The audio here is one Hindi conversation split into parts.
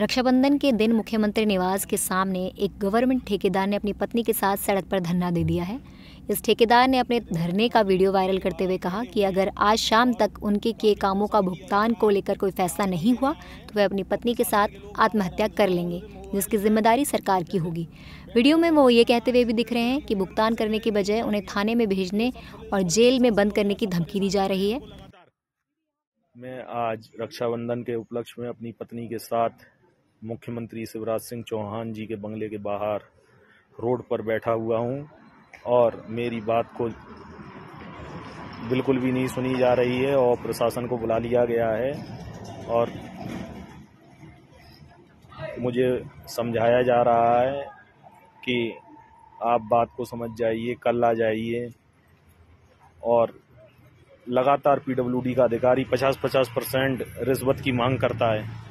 रक्षाबंधन के दिन मुख्यमंत्री निवास के सामने एक गवर्नमेंट ठेकेदार ने अपनी पत्नी के साथ सड़क पर धरना दे दिया है इस ठेकेदार ने अपने धरने का वीडियो वायरल करते हुए कहा कि अगर आज शाम तक उनके किए कामों का भुगतान को लेकर कोई फैसला नहीं हुआ तो वह अपनी पत्नी के साथ आत्महत्या कर लेंगे जिसकी जिम्मेदारी सरकार की होगी वीडियो में वो ये कहते हुए भी दिख रहे हैं कि भुगतान करने के बजाय उन्हें थाने में भेजने और जेल में बंद करने की धमकी दी जा रही है मैं आज रक्षाबंधन के उपलक्ष्य में अपनी पत्नी के साथ मुख्यमंत्री शिवराज सिंह चौहान जी के बंगले के बाहर रोड पर बैठा हुआ हूँ और मेरी बात को बिल्कुल भी नहीं सुनी जा रही है और प्रशासन को बुला लिया गया है और मुझे समझाया जा रहा है कि आप बात को समझ जाइए कल आ जाइए और लगातार पीडब्ल्यूडी का अधिकारी 50-50 परसेंट रिश्वत की मांग करता है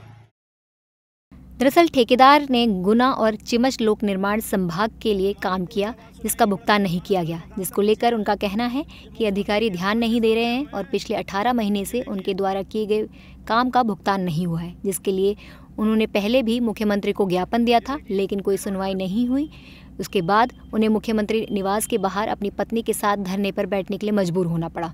दरअसल ठेकेदार ने गुना और चिमच लोक निर्माण संभाग के लिए काम किया जिसका भुगतान नहीं किया गया जिसको लेकर उनका कहना है कि अधिकारी ध्यान नहीं दे रहे हैं और पिछले 18 महीने से उनके द्वारा किए गए काम का भुगतान नहीं हुआ है जिसके लिए उन्होंने पहले भी मुख्यमंत्री को ज्ञापन दिया था लेकिन कोई सुनवाई नहीं हुई उसके बाद उन्हें मुख्यमंत्री निवास के बाहर अपनी पत्नी के साथ धरने पर बैठने के लिए मजबूर होना पड़ा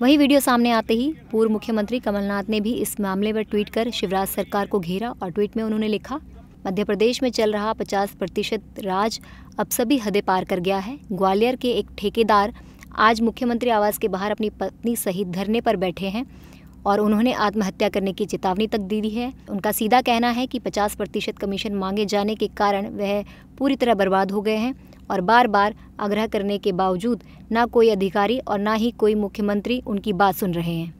वही वीडियो सामने आते ही पूर्व मुख्यमंत्री कमलनाथ ने भी इस मामले पर ट्वीट कर शिवराज सरकार को घेरा और ट्वीट में उन्होंने लिखा मध्य प्रदेश में चल रहा 50 प्रतिशत राज अब सभी हदें पार कर गया है ग्वालियर के एक ठेकेदार आज मुख्यमंत्री आवास के बाहर अपनी पत्नी सहित धरने पर बैठे हैं और उन्होंने आत्महत्या करने की चेतावनी तक दी है उनका सीधा कहना है कि 50 प्रतिशत कमीशन मांगे जाने के कारण वह पूरी तरह बर्बाद हो गए हैं और बार बार आग्रह करने के बावजूद ना कोई अधिकारी और ना ही कोई मुख्यमंत्री उनकी बात सुन रहे हैं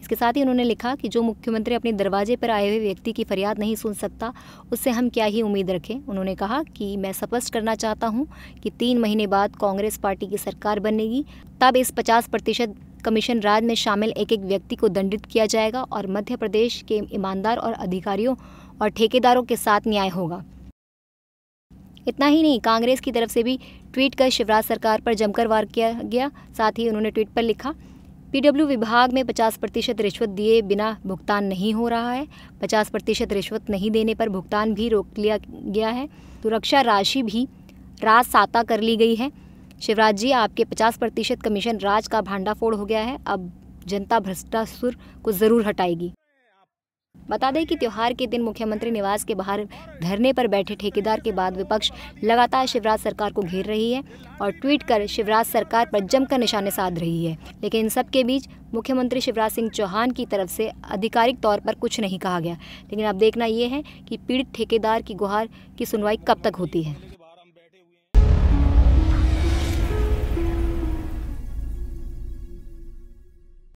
इसके साथ ही उन्होंने लिखा कि जो मुख्यमंत्री अपने दरवाजे पर आए हुए व्यक्ति की फरियाद नहीं सुन सकता उससे हम क्या ही उम्मीद रखें उन्होंने कहा कि मैं स्पष्ट करना चाहता हूं कि तीन महीने बाद कांग्रेस पार्टी की सरकार बनेगी तब इस 50 प्रतिशत कमीशन राज में शामिल एक एक व्यक्ति को दंडित किया जाएगा और मध्य प्रदेश के ईमानदार और अधिकारियों और ठेकेदारों के साथ न्याय होगा इतना ही नहीं कांग्रेस की तरफ से भी ट्वीट कर शिवराज सरकार पर जमकर वार किया गया साथ ही उन्होंने ट्वीट पर लिखा पीडब्ल्यू विभाग में 50 प्रतिशत रिश्वत दिए बिना भुगतान नहीं हो रहा है 50 प्रतिशत रिश्वत नहीं देने पर भुगतान भी रोक लिया गया है सुरक्षा राशि भी राज साता कर ली गई है शिवराज जी आपके 50 प्रतिशत कमीशन राज का भांडाफोड़ हो गया है अब जनता भ्रष्टासुर को ज़रूर हटाएगी बता दें कि त्योहार के दिन मुख्यमंत्री निवास के बाहर धरने पर बैठे ठेकेदार के बाद विपक्ष लगातार शिवराज सरकार को घेर रही है और ट्वीट कर शिवराज सरकार पर जमकर निशाने साध रही है लेकिन इन सबके बीच मुख्यमंत्री शिवराज सिंह चौहान की तरफ से आधिकारिक तौर पर कुछ नहीं कहा गया लेकिन अब देखना यह है कि पीड़ित ठेकेदार की गुहार की सुनवाई कब तक होती है